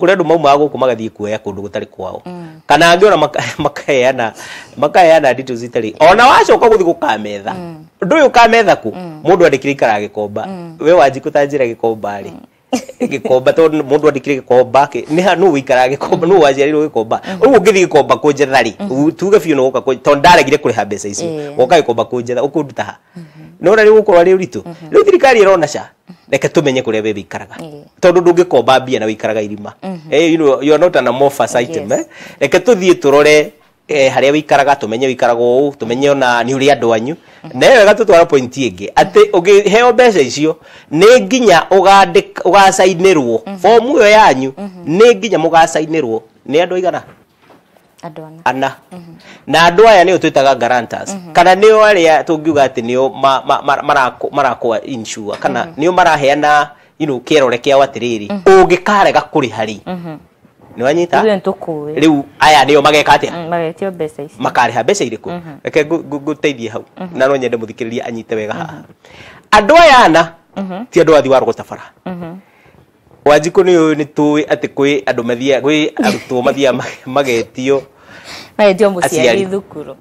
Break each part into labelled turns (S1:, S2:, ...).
S1: kuri andu maumaga guku magathiä kuoya kundu gutari kwao mm. kana angä ona makaheana makaheana nditå zitari ona wacoka gå thiä gå kametha mm. ndå kametha ku må mm. ndå andä gikomba we wanjikå kutanjira gikomba ri gikomba to mundu andikire gikomba ni hanu wikara gikomba nu ro gikomba ugu ngithi gikomba kunjetha ri tuge fiu no guka to ndaregire kuriha mbeca icio woka gikomba kunjetha ukunduta ha mm-hmm no rä gå korwo arä å mhm. rä thirikari ä cha mhm. reke tå menye kå rä a wä wä ikaraga tondå ndå ngä komba mbia na wä ikaraga irima reke tå thiä tå rore eh, harä a wä ikaraga tå menye wä ikaraga å tå menye ona nä å rä andå anyu mhm. na ä wega tå twara pointi ä ngä atä å heo mbeca icio nä nginya å gacainä rwo ä yo yanyu nä nginya må gacainä rwo nä andå aigana
S2: ana
S1: mhm. na andå aya nä o twä taga guarantors mhm. kana nä o arä a tå ngiuga atä nä o marakwa insure kana mhm. nä o maraheana kä erore kä ao atä rä rä å ngä karega kå rä harä nä wanyita
S2: rä u
S1: aya nä o mageka atä makarä ha mbeca irä kå reke ngå teithie hau na no nyende må thikä rä ria anyite wega haha andå aya ana ti andå athi warå gå tabara kwa njikũ ni nĩ ati atĩ kwĩ andũ mathiaga kwĩ arutwo mathiaga magetio
S2: magetio mũciari thukuru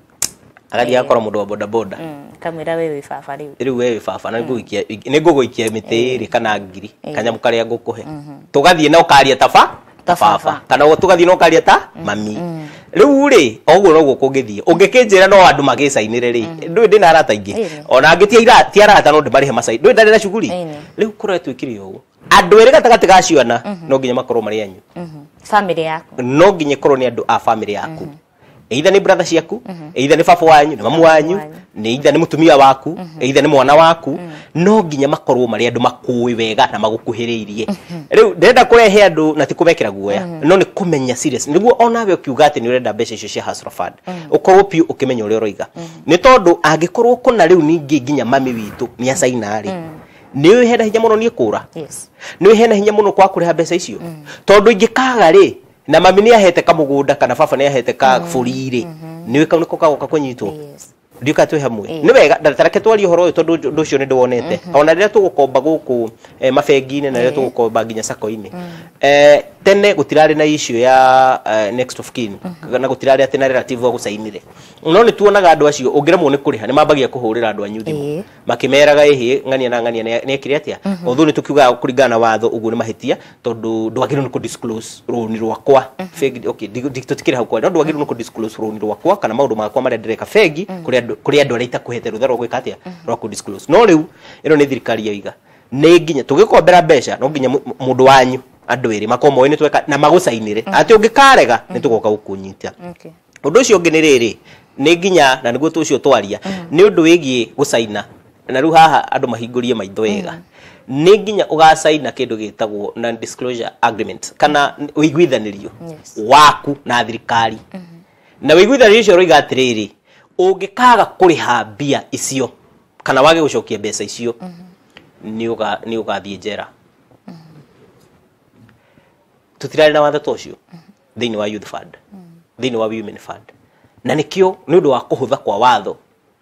S1: agathiĩ akorwo mũndũ wa boda
S2: kamwĩra mm, we wĩ baba rĩu
S1: rĩu we wĩ baba na nĩ mm. ngũgũikia mĩtĩ ĩrĩ kana ngiri kanyamũ karĩa ngũkũhe mhm. tũgathiĩ na ũkaria ta ba ta baba kana tũgathiĩ na ũkaria ta mm, mami rĩu rĩ oguo noguo kũngĩthiĩ ũngĩkĩnjĩra no andũ magĩcainĩre rĩ ndũĩ ndĩna arata aingĩ ona angĩ ti arata no ndĩmarĩhe macaini ndũĩ ndarĩ na cuguri rĩu kũretwĩkire ũguo andå erä gatagatä ga ciana no nginya makorwo marä anyu
S2: mm-hmm.
S1: no nginya korwo nä andå a bamä yaku mm-hmm. eitha nä bratha ciaku mm-hmm. eitha nä baba wanyu nä mamu wanyu nä eitha nä må waku eitha nä mwana waku no nginya makorwo marä andå makåä wega na magå kuhä rä irie rä u ndärenda kå rehe andå na tikå mekä ra guoya no nä kå menya nä guo onawe å kiuga atä nä å renda mbeca icio cia å korwo piå å kä menya å rä a å roiga nä tondå angä korwo kå na rä u ningä nginya mami witå nä acainarä nä å hena hinya må no niä kå ra nä å hena hinya må no kwa kå rä ha mbeca icio mm. tondå ingä kaga rä na mami nä ahete kamå gå nda kana baba nä ahete kabå mm. ri rä mm-hmm. nä å kau nä ko kagoka kå nyitwo ndiuka twä hamwe nä wega tareke twarie å horo å yå tondå ndå cio nä ndä wonete mm-hmm. ona rä rä a tå gå komba gå kå e, mabengi-inä na rä rä a tå gå komba nginya sako-inä mm. e, tene gå tirarä na icio ya e, next of kin mm-hmm. na gå tirarä atä na relative wa gå cainire no nä tuonaga andå acio å ngä remwo nä kå rä ha nä mambagia kå hå rä ra andå anyu thimå makä meraga ähä ng'ania na ng'ania nä ekä re atä a å mm-hmm. thå nä tå kiugaga kå ringana na watho å guo nä mahä tia tondå ndwagä rwo nä kå rå ni rwakwa tå tikä rä hau kwa no ndwagä rwo nä kå rå ni rwakwa kana maå ndå makwa marä a ndäreka bengi kå rä a kuri andu aria itakuhete rutha rwa gwika atia mm-hmm. ro ku disclose no riu ino ni thirikari yoiga ni nginya tugikombera besha no nginya mundu wanyu andu iri makomo ni tweka na magucainire mm-hmm. ati ungikarega ni mm-hmm. tugoka gukunyita undu ucio ngi ni riri ni nginya na niguo tucio twaria ni undu wigi gucaina na riu haha andu mahingurie maitho wega ni nginya ugacaina kindu gitagwo ndå na disclosure agreement kana wä waku na thirikari na wä iguithanä roiga atiriri ungikaga kuriha mbia icio kana wage gucokia mbeca icio mm -hmm. ni ugathie njera mm -hmm. na watho ta ũcio mm-hmm. wa youth fund mm-hmm. thĩinĩ wa women fund na nikio ni ũndũ wa kuhutha kwa watho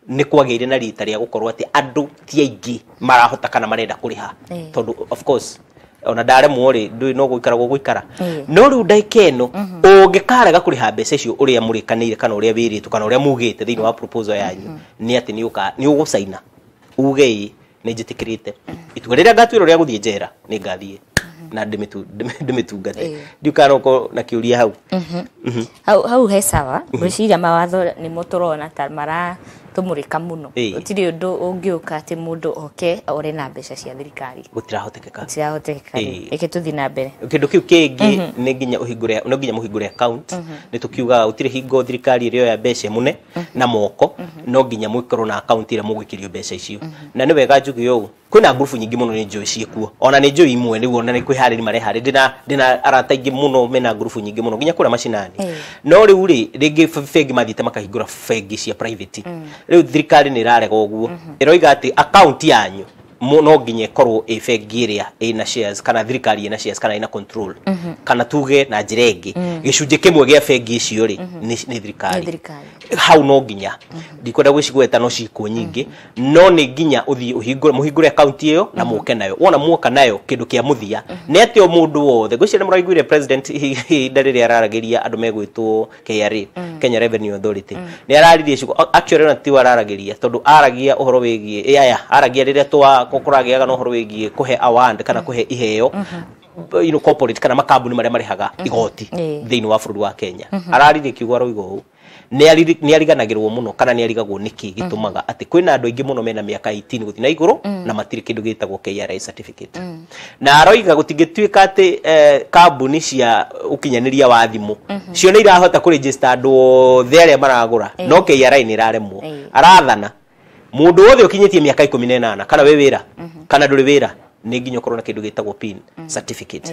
S1: nä kwagä na rita rä a gå korwo atä andå ti marahota kana marenda kå rä of course ona dare rä ndå no gå ikara gå ikara mm. no rä u ndagika ä no å mm-hmm. ngä karega kå rä ha mbeca icio å kana å ya biri tu kana å ya a mugä te proposal inä wa yanyu mm-hmm. nä atä nä å gå caina uge ä nä njä tä kä rä te itua rä rä a ngatuä rwo rä a gå thiä njera nä ngathiä mm-hmm. na ndä mä tungate ndiukana gå korwo na kä å
S2: hau hau he sawa ngwä ciria mawatho nä må tå ta mara tumurika muno utiri undu ungiuka ati mundu oke ore na mbeca cia thirikari gutirahotekeka gutirahotekeka eke tuthi na mbere
S1: kindu kiu kingi mhm. ni ginya uhingure no ginya muhingure account mhm. ni tukiuga utiri hingo thirikari ya mbeca mune mhm. na moko no ginya mwikorwo na account ira mugikirio mbeca icio na ni wega njuge yo kwina ngurubu nyingi muno ni njui ciikuo ona ni njui imwe riu ona ni kwihariri marehari ndina ndina arata ingi muno mena ngurubu nyingi muno ginya kura macinani no riu ri ringi fegi mathiite makahingura fegi cia private riu thirikari ni irarega guo iroiga mhm. ati account yanyu no ginye ĩkorwo ĩ bengi ĩrĩa ĩna shares kana thirikari ĩna shares kana ina control mm -hmm. kana tuge na njĩra ĩngĩ mm. gĩcunjĩ kĩmwe gĩa bengi icio rĩ mm -hmm. ni thirikari hau no ginya nginya mhm. ndikwenda gwĩcigweta no mm -hmm. no ginya nginya ũthiĩ mũhingũre akaunti ĩyo na mm -hmm. mũke nayo wona muoka nayo kĩndũ mm -hmm. nĩ atĩ o mũndũ wothe gwĩciria nĩ mũraiguire president ihinda rĩrĩa araragĩria andũ mm -hmm. Kenya Revenue Authority mm -hmm. nĩ araririe ciugo actually ona ti araragĩria tondũ aragia ũhoro wĩgiĩ aya aragia rĩrĩa twa kũragĩaga no horo wigi kuhe award kana kuhe iheo mm-hmm. you know, corporate kana makabu makambuni marĩa marehaga mm-hmm. igoti thĩinĩ wa bũrũri wa Kenya mm-hmm. ararire kiugwa roigo ni nĩ ariganagĩrwo mũno kana nĩ arigagwo niki gitumaga ati kwina andũ ingi muno mena miaka 18 guthi na iguru mm. na matiri kindu gitagwo KRA certificate mm. na aroiga gutigitwika ati eh, kabuni cia ukinyaniria wa thimũ cio ni irahota kũrĩnjĩsta andũ othe arĩa maragura no KRA nĩ ĩraremwo arathana mundu wothe ukinyitie miaka 18 na inana kana we wira kana nduri wira ni nginya ukorwo kindu gitagwo pin mm -hmm. certificate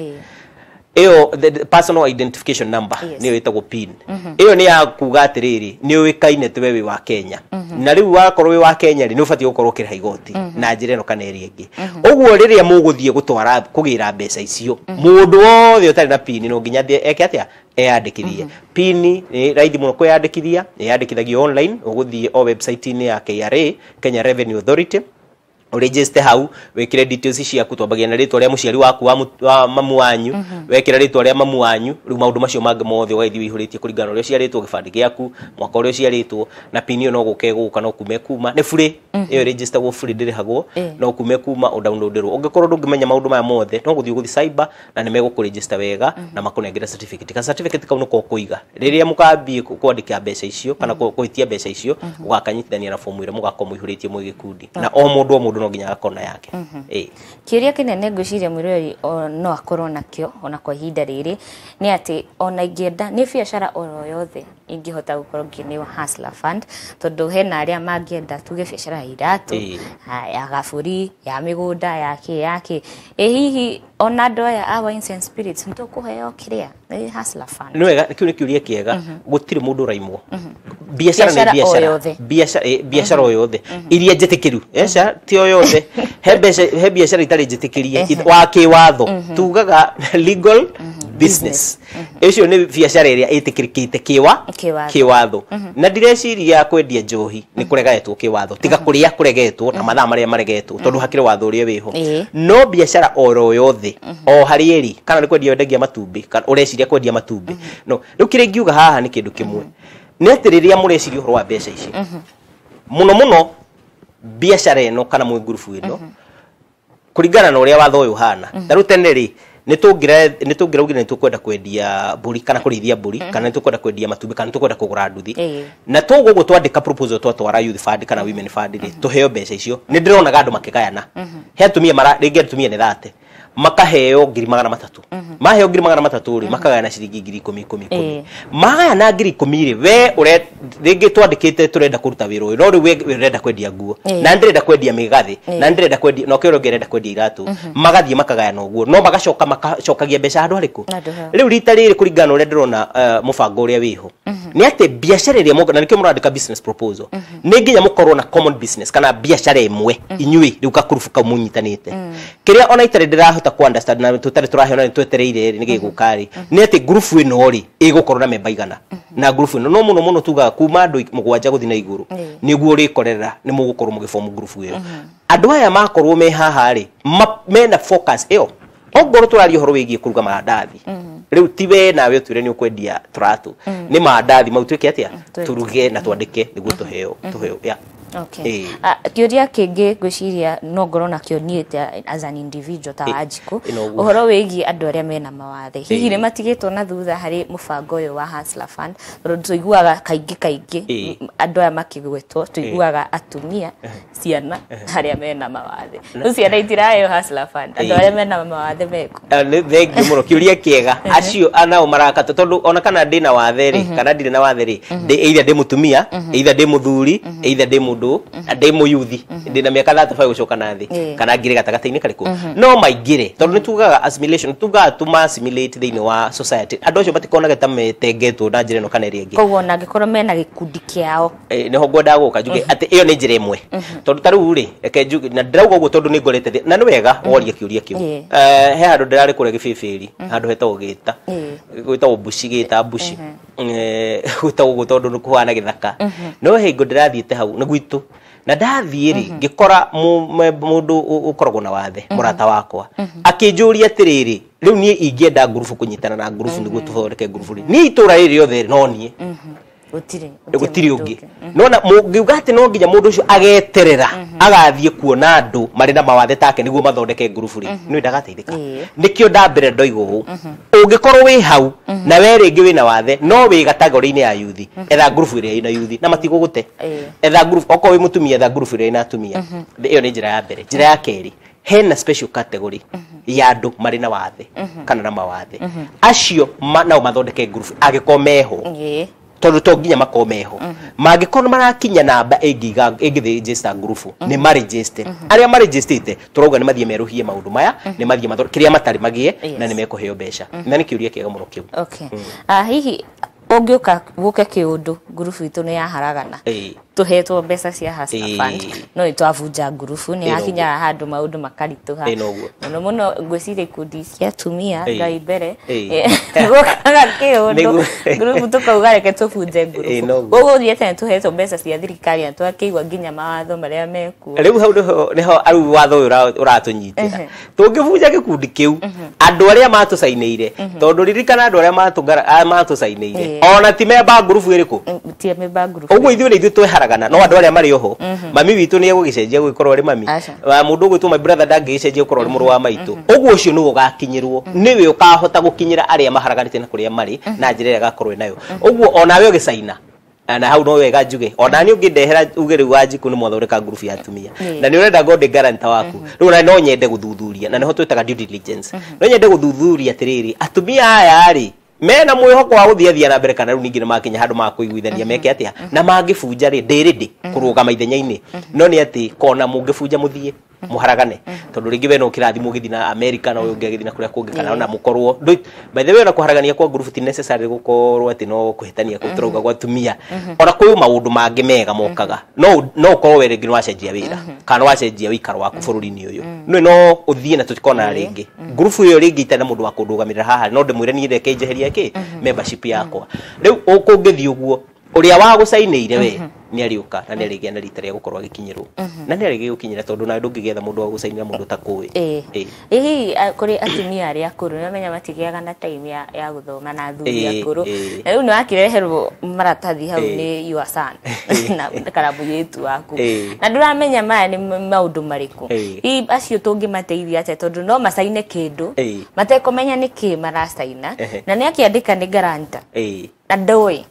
S1: Eyo the, personal identification number yes. niyo itagwo pin Mm -hmm. Eyo ni ya kuga atiriri ni uikaine tiwe wi wa Kenya mhm. na liwe wakorwo wi wa Kenya ri ni ubatie gukorwo kira -hmm. na njira ino kana iri ingi uguo mhm. riria muguthie gutwara kugira besa isiyo. mbeca icio mundu mhm. wothe utari na pin no ya eade kithia. Mm -hmm. Pini ni raidi kwe eade kithia. Eade yandikithagio online uguthie o website ni ya KRA Kenya Revenue Authority register hau wekire details ciaku twambagia na ritwa ria muciari waku wa, mamu wanyu mhm. wekire ritwa ria mamu wanyu riu maundu macio mangi mothe ũgaithi wihuritie kuringana ria ciarĩtwo gĩbandĩ gĩaku mwaka ria ciarĩtwo na pinio no guke guka no kume kuma nĩ burĩ mhm. iyo register gwo burĩ hago no kume kuma o download downloaderwo ũngĩkorwo ndũngĩmenya maundu maya mothe no guthi guthi cyber na nĩ megũkũregister wega mm -hmm. na makũnengera certificate ka certificate kau nĩko kũiga rĩrĩa mũkambie kwandĩka mbeca icio kana mhm. kũhitia mbeca icio ũgakanyitithania na fomu ira mũgakorwo mũihũrĩtie mwĩ na o mundu o mundu no nginya akona yake mhm.
S2: kiuria kinene ngwiciria mwirweri no akorwo nakio ona kwa ihinda riri ni ati ona ingienda ni biacara oro yothe ingihota gukorwo nginewa hustler fund tondu hena aria mangienda tuge biacara ya iratu ya gaburi ya migunda yake yake ĩ hihi ona andå aya a wines and spirits nä tå kå heo kä rä a
S1: nä wega kä u nä kä uria kĩega mhm. gũtirä må ndå å raimwo mhm. biacara nä biacara biacara o yothe iria njä tä kä ru ti o yothe he mbeca he biacara itarĩ njĩtĩkĩrie wa kĩwatho mhm. tugaga legal mhm. business icio nĩ biacara ĩrĩa ĩtĩkĩrĩkĩte kĩwa kĩwatho mhm. na ndireciria kwendia njohi nĩ kũregetwo kĩwatho tiga kũrĩa kũregetwo na mathaa marĩa maregetwo tondũ hakĩrĩ watho ũrĩa wĩho no biacara oro yothe o harĩa ĩrĩ kana nĩ kwendia wendagia matumbĩ kana ũreciria kwendia matumbĩ no rĩu kĩrĩa ingiuga haha nĩ kĩndũ kĩmwe nĩ atĩ rĩrĩa mũreciria ũhoro wa mbeca ici mũno mũno biacara ĩno kana mwĩ ngurubu ĩno mhm. kũringana na uria watho ũyũ hana mhm. ta tene ri nä tå ngä nitukwenda nä tå kwenda kwendia mbå ri kana kå buri mbå ri kana nä tå kwendia matumbä kana nä kugura kwenda kå gå nduthi na togå gå twandä ka twara youth fund kana women fund ri mhm. tå heo mbeca icio nä ndä ronaga andå makä gayana he atumia mara ngä atumia nä thate makaheo ngiri magana matatu mhm. maheo ngiri magana matatu ri mhm. makagaya na ciringi ngiri ikå mi ikå mi eh. magaya na ngiri ikå ri we ure ringi twandikite turenda kuruta renda kå no ri we renda kwendia nguo eh. na ndirenda ndä renda kwendia mä eh. na ndirenda ndä kwendia na kä å renda kwendia iratå mhm. magathiä makagaya na å no magacoka magacokagia mbeca handå ariku kå rita rä rä kå ringana å rä a ndärona må bango å rä a na nä kä må randä ka nä nginya må na common business kana biashara imwe mwe inyuä rä munyitanite mm. kiria ona itarä ndä twahota ku understand na tutari turahiona ni twetereire ni giguka mm-hmm. ni ati group ino ri igukorwo na memba igana mm-hmm. na group ino no muno muno tugaga kuma andu mugwanja guthi na iguru niguo rikorera ni mugukorwo mugiform group iyo mm-hmm. andu aya makorwo me haha ri mena focus iyo ongorwo turaria horo wigie kuruga mandathi riu ti we nawe twire ni ukwendia turatu ni mandathi mau twike atia turuge na twandike niguo tuheo tuheo yeah
S2: okay. uh, eh. ah, kĩũria kĩngĩ ngwĩciria no ngorwo nakĩo niĩ as an individual ta wanjikũ eh, ũhoro wĩgiĩ andũ arĩa mena mawathe hihi eh. nĩ matigĩtwo na thutha harĩ mũbango ũyũ wa Hustler Fund tondũ tũiguaga kaingĩ kaingĩ andũ aya makĩgwetwo tũiguaga atumia ciana arĩa mena mawathe rĩu ciana itiraheyo Hustler Fund andũ arĩa mena mawathe meko
S1: ah, thengi mũno kĩũria kĩega acio ah, nao marakata tondå ona kana ndä na wathe rä mhm. kana ndirä na wathe rä mhm. either ndä må tumia mhm. either ndä må thuri either ndä må mundu mhm. ndi muyuthi mhm. ndi na miaka 35 gucoka na thi eh. kana ngire gatagataini kariku mhm. no maingire tondu ni nitugaga assimilation nitugaga tuma assimilate the wa society andu acio matikonage ta metengetwo na njira no kana ri ngi
S2: koguo na ngikorwo mena gikundi kiao
S1: ni eh, niho ngwendaga guka njuge ati iyo ni njira imwe tondu ta riu ri eke njuge na ndirauga uguo tondu ni ngorete thi na ni wega woria kiuria kiu eh. eh he handu ndirari kuria gibibiri handu heta ugita gwitagwo mbuci gita bushi eh gwitagwo guo tondu kuhana githaka no he hingo ndirathiite hau ni gwitå witå na ndathiä rä mhm. ngä kora må ndå å koragwo na wathe må mhm. rata wakwa mhm. akä njå ria atä rä rä rä u niä ingäenda ngurubu kå nyitana na ngurubu nä guo tå thondeke ngurubu rä niä itå ra rä rä othe no niä gå tirä å ngä nona må ngä uga atä no nginya må ndå å cio agete gweterera mhm. agathiä kuona andå marä na mawathe take niguo mathondeke ngurubu mhm. nä wendaga ka nä kä o ndambere ndoiga å å mhm. ngä korwo wä hau na we rä ngä wä na wathe no wä gatagore-inä ya yuthi etha ngurubu ä rä a na yuthi na matigå gå te etha okorwo wä må tumia etha ngurubu ä rä a na atumia ä yo nä njä ra ya mbere njä ra ya kerä hena special category ya andå marä na wathe kana na mawathe acio nao mathondeke ngurubu angä korwo meho tondu to nginya makomeho mhm. mangĩkorwo marakinya namba ĩngĩthĩnjĩsta ngurubu mhm. nĩ marĩnjĩste mhm. arĩa nä mathiä merå hie maå ndå maya mathiä kä rä a matarä magä na nĩ mekũheo mbeca na nĩ kĩũria kĩega mũno kĩu mm.
S2: ah, hihi kä å ndå ngurubu itå nä yaharagana tuhitwo mbeca cia a Fund no itwavunja ngurubu nĩ hakinya handũ maũndũ makaritũha mũno mũno ngwĩciria ikundi cia atumia ngai mbere gũkaga kĩũndũ ngurubu tũkauga reke tũbunje ngurubu koguo thiĩte nĩ tũhetwo mbeca cia thirikari na twakĩigua nginya mawatho marĩa mekuo
S1: rĩu hau nĩho rĩu watho ũyũ ũratũnyitĩra tũngĩbunja gĩkundi kĩu andũ arĩa matũcainĩire tondũ ririkana andũ arĩa matũcainĩire ona ti memba ngurubu ĩrĩkũ ũguo guo nĩ ithuĩ twehara maragana no andu aria mari marä oho mhm. mami witu ni egågäcenjia gwä korwo mami wa mundu å my brother mbratha ndangägäcenjia gå korwo rä wa maitu å ucio ni ugakinyirwo ni we ukahota gukinyira aria nä na kuria mari na njä ra gakorwo nayo å guo onawe å gä na hau no wega njuge ona ni ungindehera uge riu wanjiku ni mwathondeka group ya mhm. atumia na ni urenda god guarantee waku mhm. riu na no nyende guthuthuria na niho twitaga due diligence no nyende guthuthuria atiriri atumia aya ri mena hoko wa thiathia na mbere kana ningä ningi makinya handu ma kuiguithania meke atia na rä ri kå rå kurugama ithenya-ini no ni ati kona må muthie muharagane mm-hmm. mm-hmm. tondu ringi we no kirathi mugithi na america na uyu ngegithi na kuria kungi kana ona mukorwo by the way ona kuharagania kwa group ti necessary gukorwo ati no kuhitania ku turauga mm-hmm. gwa tumia ona kwi maundu mangi mega mokaga no no korwo we ringi wacenjia wira kana wacenjia wikaro waku bururi ni uyu no no uthie na tutikona ringi group iyo ringi itena mundu wa kundugamirira haha no ndimwire ni ndeke njeheria ki membership yakwa riu ukungithi uguo uria wagucainiire we nä arä å na nä arä gä na rita rä a gå korwo agä kinyä rwo mm-hmm. na ndungigetha mundu wa gå mundu ta kuwe eh eh
S2: kuri hihi kå rä atumia arä akå rå nä amenya na time ya ya guthoma na thuri eh, akuru eh. na rä u nä maratathi hau eh. nä yuacan na karabuyätu waku na ndå ramenya maya nä maå ndå marä kå hihi acio tå ngä mateithia atä tondå no masaine kindu ndå matekomenya ni ki maracaina na ni akiandika ni garanta eh ndoi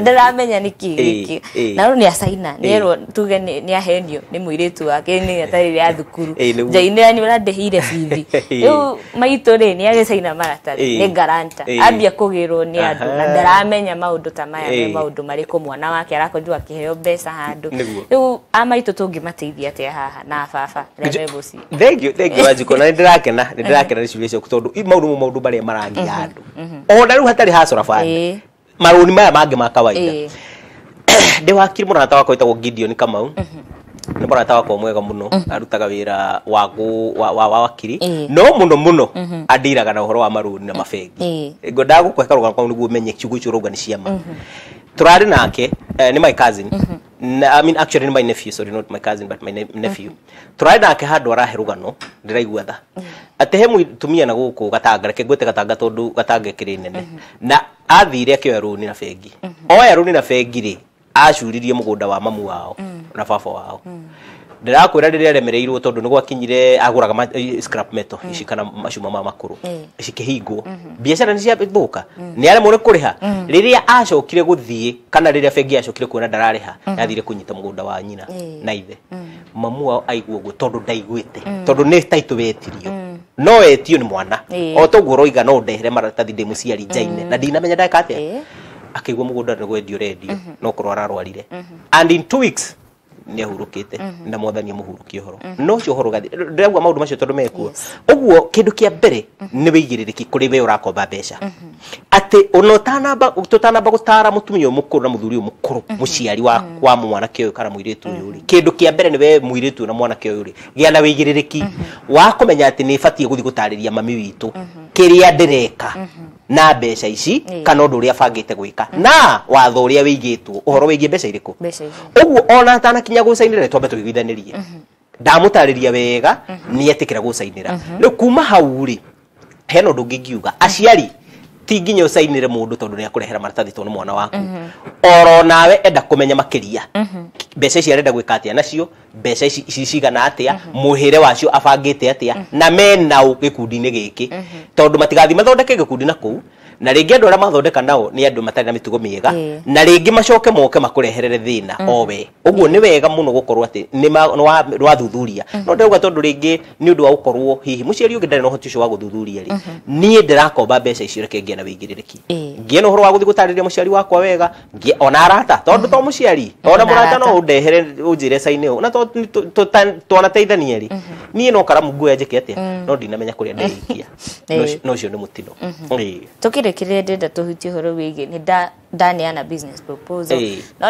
S1: ndaramenya
S2: nä kä kä na rä u nä acaina nä erwo tuge nä ahenio nä må irä wake nä atarä ya thukuru njainä å randä heire bithi rä u maitå rä nä agä caina maratathi nä ngaranta ambia kå gä rwo nä andå na ndaramenya maå ndå ta maya me maå ndå marä kå mwana wake arakorirwo akä heo mbeca handå rä u amaitå tå ngä mateithia atä haha na baba remegå
S1: ciwanjikå na nä ndä rakena nä ndä rakena nä ciuria ciaku tondå maå ndå maå ndå marä a marangia andå ona rä u hatarä hacora maruni maya mangä ma kawaida eh. ndä wakiri må rata wakwa wetagwo gideon kamau mhm. nä må rata wakwa mwega må no mhm. arutaga wä ra wa wakiri eh. no må no må no mhm. andä na å horo wa maruni na eh.
S2: mabengi
S1: ngo ndagå kå heka rå gano nä guo menye ciugo icio å nä ciama tå rarä nake nä my cousin mm -hmm. I mean actually my nephew sorry not my cousin but my ne nephew mm -hmm. turari nake handu arahe rugano ndiraigua tha mm -hmm. atĩ he mũtumia na gũkũ gatanga reke ngwĩte gatanga tondũ gatanga kĩrĩ nene mm -hmm. na athire akĩoya runi na bengi oya runi na bengi rĩ acuririe mũgũnda wa mamu wao na baba wao ndirakwira riria remereirwo tondu ni gwakinyire aguraga scrap metal mm. ici kana macuma ma makuru mm. cikihingwo mm-hmm. mm -hmm. biacara ni ciathuka mm. ni aremwo ni kuriha mm. riria acokire guthie kana riria bengi acokire kuona ndarariha mm mm-hmm. yathire kunyita mugunda wa nyina mm. na ithe mm. mamu wao aiguo guo tondu ndaiguite mm. tondu ni title wetirio mm no etio ni mwana o toguo roiga no ndehere maratathi ndä må ciari njaine mm. na ndinamenya ndeka atä a mugunda igua må gå nda nä gwendio rendio mm-hmm. no korwo ararwarire and in two weeks nä ahurukite mhm. na mwathani amuhurukie horo mhm. no cio horo gathi ndiraigua maundu macio tondu mekuo uguo kindu kia mbere mhm. nä wigirĩrĩki kũrĩ we ũrakomba mbeca atĩ ona ũtanamba tũtanamba gũtara mũtumia ũyũ mũkũrũ na muthuri mukuru muciari wa wa mwanake kiyo kana mũirĩtu uyu ri kindu kia mbere ni we mũirĩtu na mwanake kiyo rĩ gya na wĩigĩrĩrĩki wa kumenya ati ni batiĩ guthi gutariria mami witu kiria ndĩreka na mbeca ici kana ndu ria bangite gwika na watho å horo uhoro wigie mbeca iriku uguo ona atanakinya gucainira twambe
S2: mhmm.
S1: tarä ria wega ni etikira rä u kuma hau ri hena ndu ngingiuga aciari mm -hmm ti nginya mundu tondu ni akurehera maratathi to mwana waku mhm. oro nawe enda kumenya makiria mhm. mbeca ici arenda gwĩka atĩa nacio mbeca ici cigana atia muhire wacio abangĩte atia mhm. na menao gikundi inĩ giki tondu matigathi mathondeke gikundi na kũu na rĩngĩ andå arĩa mathondeka nao nĩ andå matarĩ na mĩtugo mĩega na rĩngĩ macoke moke makũreherere thĩna owe ũguo nĩ wega mũno gũkorwo atĩ nĩ wathuthuria no ndauga tondũ rĩngĩ nĩ ũndũ wa gũkorwo hihi mũciari ũngĩ ndarĩ na ũhoti ũcio wa gũthuthuria rĩ niĩ ndĩrakomba mbeca icio reke ngĩe na wĩigĩrĩrĩki ngĩe na ũhoro wa gũthiĩ gũtarĩria mũciari wakwa wega ona arata tondũ to mũciari ona mũrata no ũndehere ũnjĩre cainĩ ũũ na twanateithania rĩ niĩ no karamu nguoya njĩke atĩa no ndinamenya kũrĩa ndeikia na ũcio nĩ mũtino
S2: gĩtirĩ kĩrĩa ndenda tũhutie ũhoro wĩgiĩ nĩ ndaneana business proposal no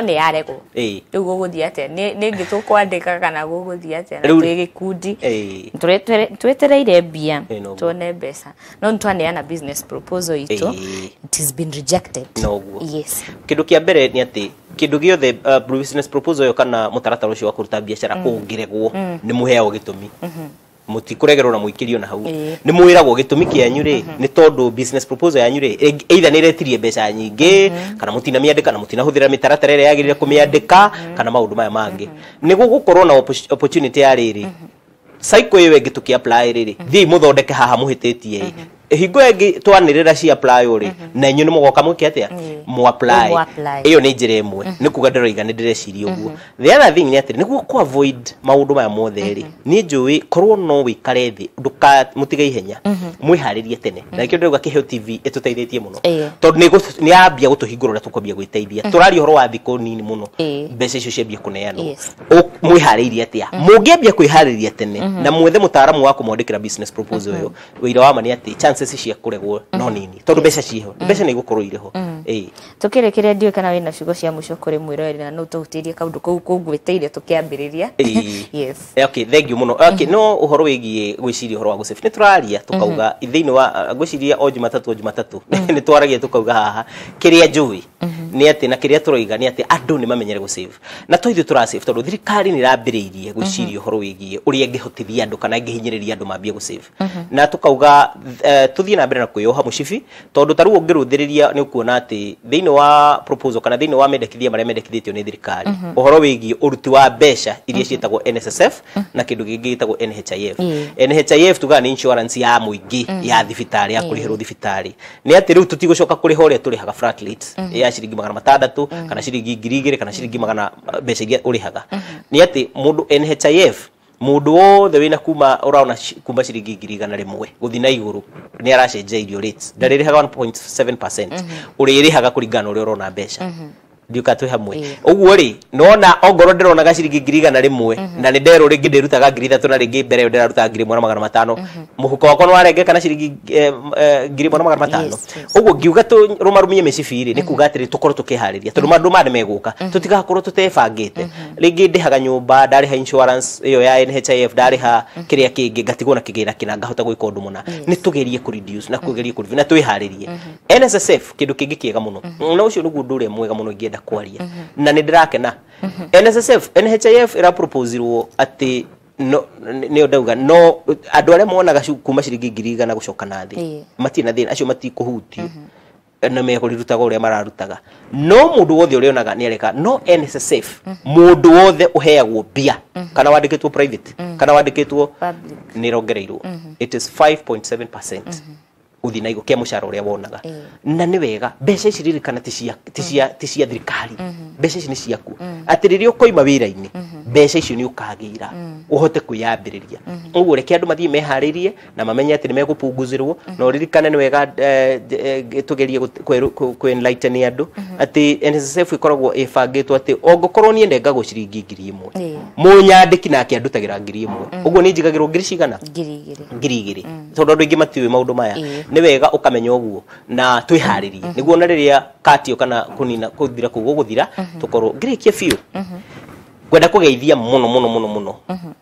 S2: hey. ugo guthi ate ni nĩngĩ tũkwandĩka kana guthi ate na twĩ gĩkundi twĩtereire mbia tuone mbeca no nĩ twaneana business proposal itũ it has been rejected noguo yes
S1: kĩndũ kĩa mbere nĩ atĩ kĩndũ gĩothe uh, business proposal ĩyo kana mũtaratara ũcio wa kũruta biacara mm. ũngĩregwo mm. nĩ mũheagwo gĩtũmi mm-hmm mutikuregerwo na muikirio na hau ni mwiragwo gitumi kianyu ri ni tondu business proposal yanyu ri either ni retirie mm mhm. -hmm. kana mutina miande mhm. kana mutina huthira mitaratara ria yagirire kumiandika kana maundu maya mangi mm -hmm. ni gugukorwo na opportunity ya riri mm cycle iyo ingi tuki apply riri mm -hmm. thii muthondeke haha muhititie hingo engi twanirira cia apply uri mhm. na inyu nimugoka muke atia mu mm. apply iyo ni njira imwe mhm. ni kuga ndiroiga ni ndireciria uguo mhm. the other thing ni atiri niguo ku avoid maundu maya mothe ri ni njui korwo no wikare thi nduka mutige ihenya mwiharirie tene na ikyo ndirauga kiheo tv ituteithitie muno tondu ni ni ambia gutuhingura uria tukwambia gwiteithia turaria horo wa nini muno mbeca icio ciambia kuneanwo mwiharirie atia mungiambia kwihariria tene na mwethe mutaramu wa kumwandikira business proposal iyo wira wa ma ni ati chances process cia kũregwo no mm-hmm. nini tondå mbeca ciho mm-hmm. mbeca nä igåkorwo ireho
S2: tå kä rä kä kana wä na ciugo cia må co kå na eh, mm-hmm. no tå hutä irie kaå ndå kå u kå ngwä tä ire tå kä
S1: ambä rä no uhoro å horo wä giä gwä ciria å horo wa gå nä tå raria tå kauga thä inä wa uh, gwä ciria o jumatatå o jumatatå nä twaragia tå haha kä rä ni njå na kä rä a tå roiga nä atä andå nä mamenyere gå na to ithuä tå ra tondå thirikari ni rambä rä irie gwä ciria å horo wä giä å rä a ngä hotithia andå kana ngä hinyä rä ria na tå kauga eh, tuthie na mbere na kwĩyoha mũcibi tondũ tarĩu ũngĩrũthĩrĩria ni ũkuona ati thini wa proposal kana thini wa medekithia mare medekithitio ni thirikari uhoro mhm. wĩgiĩ uruti wa mbeca iria mhm. ciĩtagwo NSSF mhm. na kĩndũ gingi gĩtagwo NHIF NHIF tuga ni insurance ya mũingĩ ya thibitari ya kũrĩhĩrwo thibitarĩ nĩ atĩ rĩu kuri hore turi haga flat rate ya ciringi magana matandatũ kana ciringi ngiri igĩrĩ kana ciringi magana mbeca iria ũrĩhaga ni ati mũndũ NHIF mundu wothe wina kuma uraona kuma ciringi ngiri igana rimwe guthi na iguru ni aracenjia irio rates ndaririhaga 1.7 uririhaga mm-hmm. kuringana uria urona mbeca mm -hmm ndiuka twä hamwe å nona ongoro ndä rona ngiri igana rä mhm. na nä nderå rä ngä ndä rutaga ngiri na rä mbere yo ndä ngiri mwana magana matano må mhm. wakwa nä eh, eh, na ciringi ngiri mwana magana matano å ngiuga rå marå mä kuga atä rä tå korwo tå ma nä megå ka tå tigakorwo ha ya nhif ndarä ha mhm. kä ngatigwo na kä na ngahota gwä na nä na na twä nssf na mwega marenda kwaria mm -hmm. na nä ndä mm -hmm. nssf nhif ärapropozirwo atä no nä ndauga no andå arä a monaga kuma ciringi ngiri igana gå coka na thä mati na thä acio matikå hutio mhm. na mekårirutaga å rä a mararutaga no må ndå wothe å rä onaga nä areka no nssf må mhm. ndå wothe å heagwo mbia mhm. kana wandä kä two private kana wandä kä two nä rongereirwo it is 5.7 mm -hmm uthi na igå kä a må cara å rä a wonaga na nä wega mbeca ici ririkana mm. ti cia thirikari mm-hmm. mbeca ici nä ciaku mm. atä rä rä a å ra-inä mm-hmm mbeca icio nä å kagä ira å reke andu mathiä meharirie na mamenye ati nä megupunguzirwo rwo mm-hmm. na ririkane nä wega tå gerie kwä andå ati nssf ikoragwo ĩbangĩtwo ati ongũkorwo niĩ ndengagwo ciringi ngiri imwe ĩmwe ki nake andutagĩra ngiri imwe mm-hmm. ũguo nĩ njigagĩrwo ngiri cigana ngiri igĩrĩ mm. tondũ andũ aingĩ matiũĩ maũndũ maya nĩ wega ũkamenya ũguo na twĩharĩrie mm-hmm. nĩguo ona rĩrĩa katio kana kũnina kũthira kũu gũgũthira tũkorwo ngĩrĩkie biũ kwenda kugeithia muno muno muno muno mm -hmm.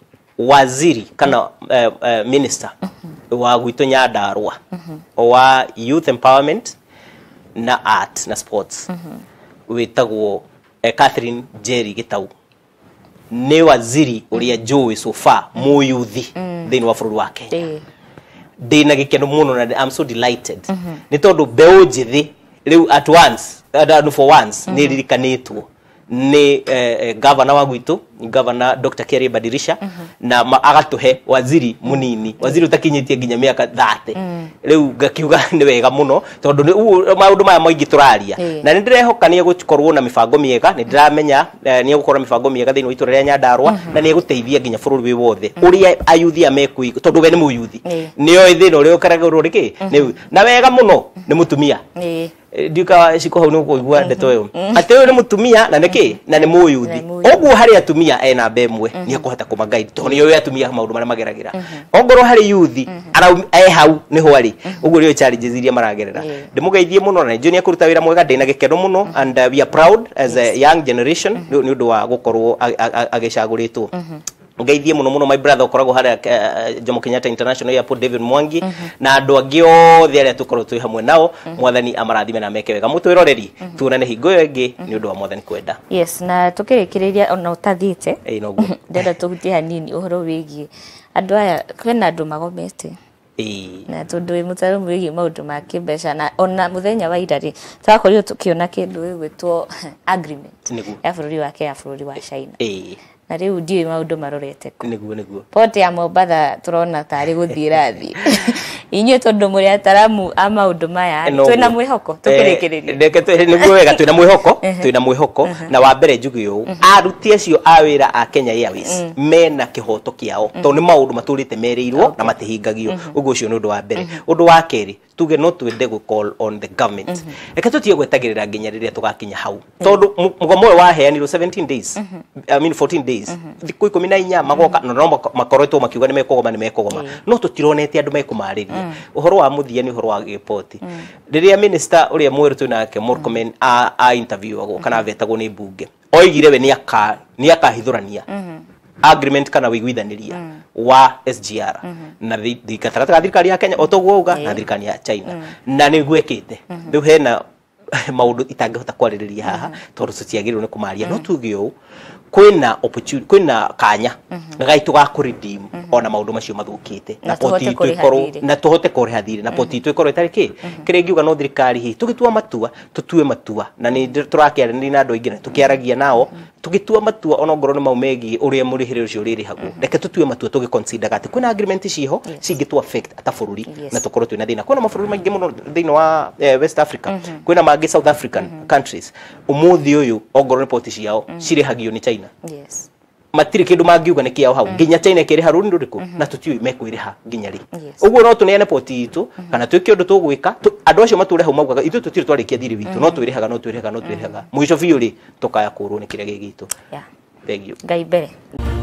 S1: waziri kana uh, uh, minister mm -hmm. wa gwitå nyandarwa mm -hmm. wa youth empowerment na art na sports mhm. witagwo eh, Catherine Jerry Gitau nä waziri å rä a njå so far må yuthi mm. thä inä wa bå rå ri wa kenya ndä na gä keno må no so delighted mhm. nä tondå mbeå njä thä rä u at once uh, for once mhm. nä ririkanä two nä eh, eh, gavana wa gwitå gavana Dr. Kerry Badirisha mhm. na ma, agatuhe waziri munini waziri utakinyitie nginya miaka 30 mm. riu ngakiuga ni wega muno tondu maundu maya maingi turaria yeah. na ndirehokania gukorwo na mibango miega ndiramenya eh, ni gukorwo mibango miega thini witu ria nyandarwa na ni mhm. guteithia nginya bururi wi wothe mm -hmm. uria ayuthi amekwi tondu we ni muyuthi yeah. ni oe thina uria ukaragwo riki mhm. na wega muno ni mutumia yeah ndika ciko hau nä å kå igua ndeto yo atä å yå nä na nä na nä muyuthi yå hari å guo atumia tumia ena bemwe mm -hmm. nä ekå kå magaidi tondå nä oä atumia maå ndå marä mhm. ongoro hari youth ongorwo harä yuthi e hau ni ho arä å mhm. guo challenges iria maragerera ndä må geithie na nä kå ruta wä mwega ndä na gä keno må no mhm. and uh, we are proud as yes. a young generation nä ndu wa gukorwo korwo ngeithie muno muno my brother ukoragwo haria eh, eh, Jomo Kenyatta International Airport David Mwangi mm -hmm. na andu angĩ othe arĩa tukoragwo twi hamwe nao mm -hmm. mwathani amarathime na meke wega mutwiroreri mm -hmm. tuonane hingo ĩyo ĩngĩ nĩ ũndũ wa mwathani kwenda
S2: yes na tũkĩrĩkĩrĩria ona ũtathiĩte ndenda tũhutie hanini ũhoro wĩgiĩ andũ aya kwĩna andũ magomete na tundu mutarumu maå ndå makä mbeca na ona thenya wa ira ri twakorirwo tukiona kindu gwitwo agreement ya ya wa rå ri wa China na riu ndiũĩ maundu maå ndå nĩguo nĩguo port ya Mombatha tũrona tarĩ gũthiĩ ĩrathiĩ inyuĩ tondå må ataramu a maå ndå maya twä na mwä hoko tå kä rä
S1: kä rä ria wega twä na mwä hoko na mwä hoko na wa mbere njuge å aruti acio a wä a kenya airways mm. mena kä hoto kä ao mm. tondå nä maå ndå matå rä te merä na matihingagio å mm-hmm. guo å cio nä å ndå wa mbere å mm-hmm. wa kerä tuge no twende gå call on the government mm-hmm. reke tå tie gwetagä rä ra nginya rä rä a tå gakinya hau mm. tondå mugomo å yå waheanirwo 17 days I mean 14 days thikå ikå mi na inya magoka no makoretwo makiuga nä mekågoma nä mekågoma no tå tironete andå uhoro eh, wa muthia ni uhoro wa gipoti mm. riria minister uria mwirutu nake Murkomen a a ago kana vetago mm-hmm. ni bunge oigire we ni aka ni akahithurania mm-hmm. agreement kana wiguithaniria mm. wa SGR mm-hmm. na gatagatĩ ga thirikari ya Kenya otoguo na thirikari ya China mm. na nä gwekite rä u hena maundu itangihota kwaririria haha tondu tutiagiriirwo ni kumaria no tuge kwina opportunity kwina kanya gaitu mhm. ga redeem mhm. ona maundu macio mathukite na poti itu ikoro na tuhote kuriha thiri na poti mhm. itu ikoro itari ki kire ngiuga no thirikari hi tugitua matua tutue matua na ni turakiarani na andu aingi tukiaragia nao tugitua matua ona ngoro ni maumegi uri uria murihire ucio riri hagu reke tutue matua tugi consider gati kwina agreement ciho cingitu affect ata bururi na tukorwo twina thina kwina mafururi maingi muno thiini wa eh, West Africa kwina mangi South African countries umuthi uyu ongoro ni poti ciao cirihagio ni China China yes matirä kä ndå mangiuga nä kä ao hau mm. nginya china kä rä ha rå rå rä kå na tå tiå mekwä rä ha nginya å guo no tå neane poti itå mm-hmm. kana twä ke å ndå tå gwä ka andå acio matå re hau maugaga ithuä tå tirä twarä kia thiri witå no mm-hmm. twä rä haga no twä rä haga no twä rä haga må mm-hmm. ico biå rä tå kaya kå rwo nä kä rä
S2: gitå